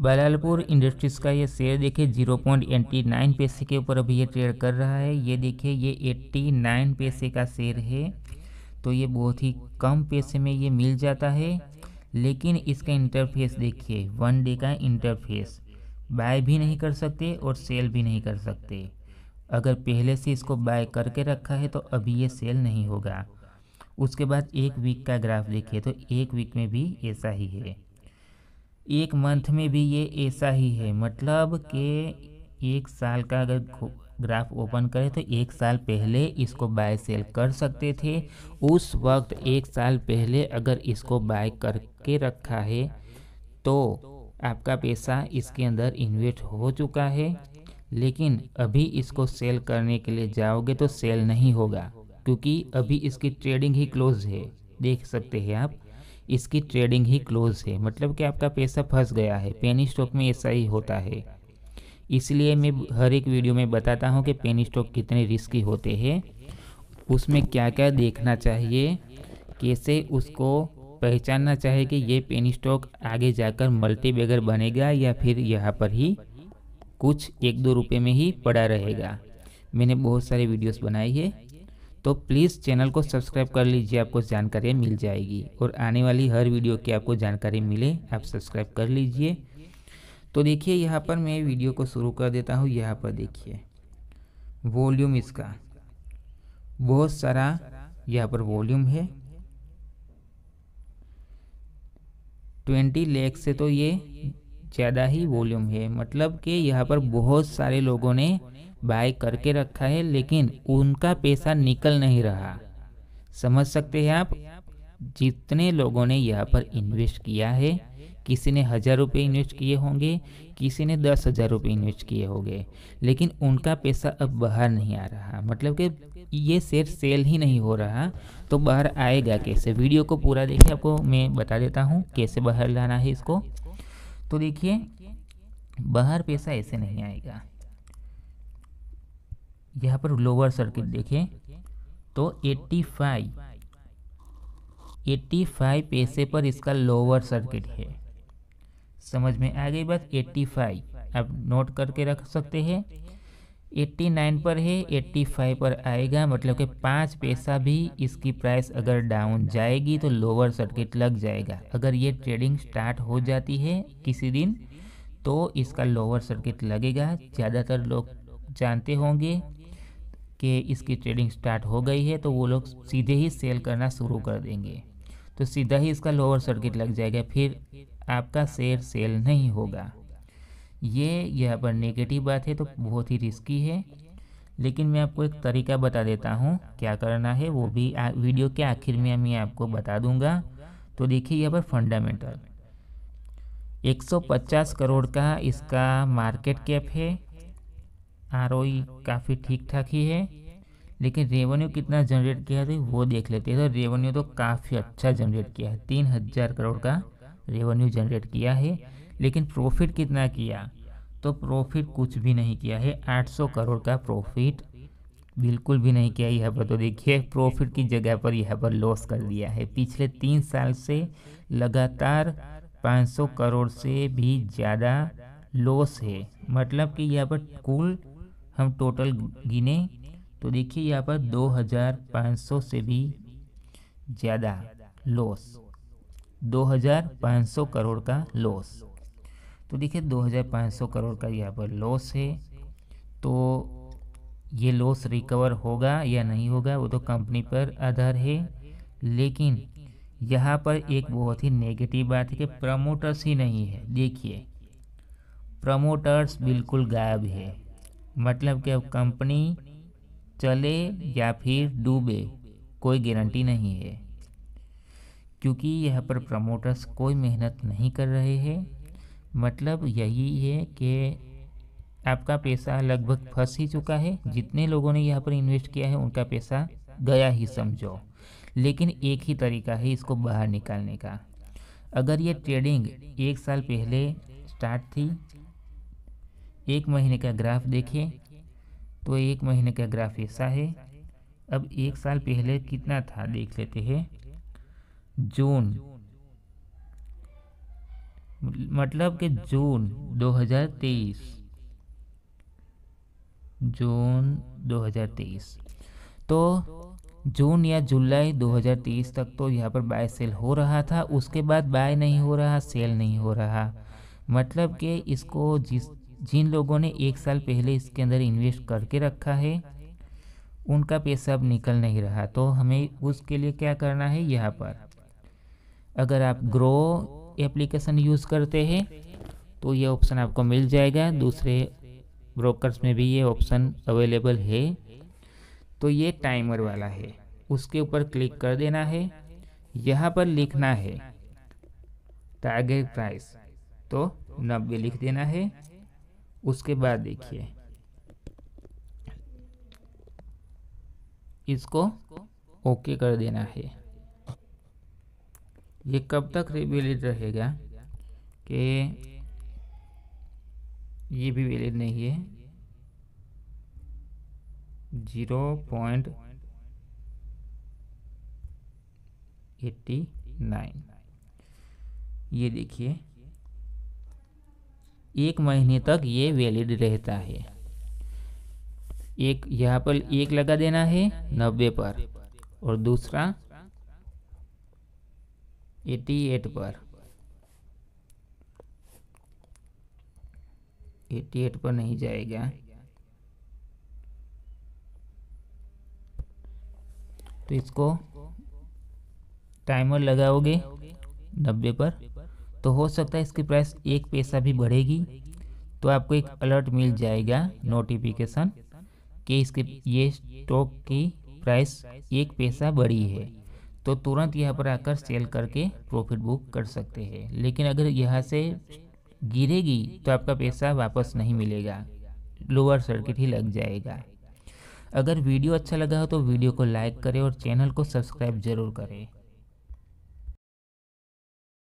बलालपुर industries का ये share देखिए जीरो पॉइंट एट्टी नाइन पैसे के ऊपर अभी ये ट्रेड कर रहा है ये देखिए ये एट्टी नाइन पैसे का शेयर है तो ये बहुत ही कम पैसे में ये मिल जाता है लेकिन इसका इंटरफेस देखिए वन डे का इंटरफेस बाय भी नहीं कर सकते और सेल भी नहीं कर सकते अगर पहले से इसको बाय करके रखा है तो अभी ये सेल नहीं होगा उसके बाद एक वीक का ग्राफ देखिए तो एक वीक में भी ऐसा ही है एक मंथ में भी ये ऐसा ही है मतलब कि एक साल का अगर ग्राफ ओपन करें तो एक साल पहले इसको बाय सेल कर सकते थे उस वक्त एक साल पहले अगर इसको बाय करके रखा है तो आपका पैसा इसके अंदर इन्वेस्ट हो चुका है लेकिन अभी इसको सेल करने के लिए जाओगे तो सेल नहीं होगा क्योंकि अभी इसकी ट्रेडिंग ही क्लोज है देख सकते हैं आप इसकी ट्रेडिंग ही क्लोज है मतलब कि आपका पैसा फंस गया है पेनी स्टॉक में ऐसा ही होता है इसलिए मैं हर एक वीडियो में बताता हूँ कि पेनी स्टॉक कितने रिस्की होते हैं उसमें क्या क्या देखना चाहिए कैसे उसको पहचानना चाहिए कि ये पेनी स्टॉक आगे जाकर मल्टी बेगर बनेगा या फिर यहाँ पर ही कुछ एक दो रुपए में ही पड़ा रहेगा मैंने बहुत सारे वीडियोस बनाई है तो प्लीज़ चैनल को सब्सक्राइब कर लीजिए आपको जानकारी मिल जाएगी और आने वाली हर वीडियो की आपको जानकारी मिले आप सब्सक्राइब कर लीजिए तो देखिए यहाँ पर मैं वीडियो को शुरू कर देता हूँ यहाँ पर देखिए वॉल्यूम इसका बहुत सारा यहाँ पर वॉल्यूम है ट्वेंटी लेख से तो ये ज़्यादा ही वॉल्यूम है मतलब कि यहाँ पर बहुत सारे लोगों ने बाय करके रखा है लेकिन उनका पैसा निकल नहीं रहा समझ सकते हैं आप जितने लोगों ने यहाँ पर इन्वेस्ट किया है किसी ने हज़ार रुपये इन्वेस्ट किए होंगे किसी ने दस हज़ार रुपये इन्वेस्ट किए होंगे लेकिन उनका पैसा अब बाहर नहीं आ रहा मतलब कि ये शेयर सेल ही नहीं हो रहा तो बाहर आएगा कैसे वीडियो को पूरा देखिए आपको मैं बता देता हूँ कैसे बाहर लाना है इसको तो देखिए बाहर पैसा ऐसे नहीं आएगा यहाँ पर लोअर सर्किट देखें तो 85 85 पैसे पर इसका लोअर सर्किट है समझ में आ गई बात 85 आप नोट करके रख सकते हैं 89 पर है 85 पर आएगा मतलब कि पाँच पैसा भी इसकी प्राइस अगर डाउन जाएगी तो लोअर सर्किट लग जाएगा अगर ये ट्रेडिंग स्टार्ट हो जाती है किसी दिन तो इसका लोअर सर्किट लगेगा ज़्यादातर लोग जानते होंगे कि इसकी ट्रेडिंग स्टार्ट हो गई है तो वो लोग सीधे ही सेल करना शुरू कर देंगे तो सीधा ही इसका लोअर सर्किट लग जाएगा फिर आपका शेयर सेल नहीं होगा ये यहाँ पर नेगेटिव बात है तो बहुत ही रिस्की है लेकिन मैं आपको एक तरीका बता देता हूँ क्या करना है वो भी आ, वीडियो के आखिर में मैं आपको बता दूंगा तो देखिए यहाँ पर फंडामेंटल 150 करोड़ का इसका मार्केट कैप है आर काफ़ी ठीक ठाक ही है लेकिन रेवेन्यू कितना जनरेट किया है तो वो देख लेते हैं तो रेवेन्यू तो काफ़ी अच्छा जनरेट किया है तीन हज़ार करोड़ का रेवेन्यू जनरेट किया है लेकिन प्रॉफिट कितना किया तो प्रॉफिट कुछ भी नहीं किया है 800 करोड़ का प्रॉफिट बिल्कुल भी नहीं किया यहाँ पर तो देखिए प्रॉफिट की जगह पर यहाँ पर लॉस कर दिया है पिछले तीन साल से लगातार 500 करोड़ से भी ज़्यादा लॉस है मतलब कि यहाँ पर कुल हम टोटल गिने तो देखिए यहाँ पर 2500 से भी ज़्यादा लॉस 2500 करोड़ का लॉस तो देखिए 2500 करोड़ का यहाँ पर लॉस है तो ये लॉस रिकवर होगा या नहीं होगा वो तो कंपनी पर आधार है लेकिन यहाँ पर एक बहुत ही नेगेटिव बात है कि प्रमोटर्स ही नहीं है देखिए प्रमोटर्स बिल्कुल गायब है मतलब कि अब कंपनी चले या फिर डूबे कोई गारंटी नहीं है क्योंकि यह पर प्रमोटर्स कोई मेहनत नहीं कर रहे हैं मतलब यही है कि आपका पैसा लगभग फंस ही चुका है जितने लोगों ने यहाँ पर इन्वेस्ट किया है उनका पैसा गया ही समझो लेकिन एक ही तरीका है इसको बाहर निकालने का अगर ये ट्रेडिंग एक साल पहले स्टार्ट थी एक महीने का ग्राफ देखें तो एक महीने का ग्राफ ऐसा है अब एक साल पहले कितना था देख लेते हैं जून मतलब कि जून 2023 जून 2023 तो जून या जुलाई 2023 तक तो यहाँ पर बाय सेल हो रहा था उसके बाद बाय नहीं हो रहा सेल नहीं हो रहा मतलब कि इसको जिस जिन लोगों ने एक साल पहले इसके अंदर इन्वेस्ट करके रखा है उनका पैसा अब निकल नहीं रहा तो हमें उसके लिए क्या करना है यहाँ पर अगर आप ग्रो एप्लीकेशन यूज़ करते हैं तो ये ऑप्शन आपको मिल जाएगा दूसरे ब्रोकर्स में भी ये ऑप्शन अवेलेबल है तो ये टाइमर वाला है उसके ऊपर क्लिक कर देना है यहाँ पर लिखना है टारगेट प्राइस तो नब्बे लिख देना है उसके बाद देखिए इसको ओके कर देना है ये कब तक वैलिड रहेगा कि ये भी वैलिड नहीं है जीरो पॉइंट एट्टी नाइन ये देखिए एक महीने तक ये वैलिड रहता है एक यहाँ पर एक लगा देना है नब्बे पर और दूसरा एटी एट पर एटी एट पर नहीं जाएगा तो इसको टाइमर लगाओगे नब्बे पर तो हो सकता है इसकी प्राइस एक पैसा भी बढ़ेगी तो आपको एक अलर्ट मिल जाएगा नोटिफिकेशन कि इसके ये स्टॉक की प्राइस एक पैसा बढ़ी है तो तुरंत यहाँ पर आकर सेल करके प्रॉफिट बुक कर सकते हैं लेकिन अगर यहाँ से गिरेगी तो आपका पैसा वापस नहीं मिलेगा लोअर सर्किट ही लग जाएगा अगर वीडियो अच्छा लगा हो तो वीडियो को लाइक करें और चैनल को सब्सक्राइब ज़रूर करें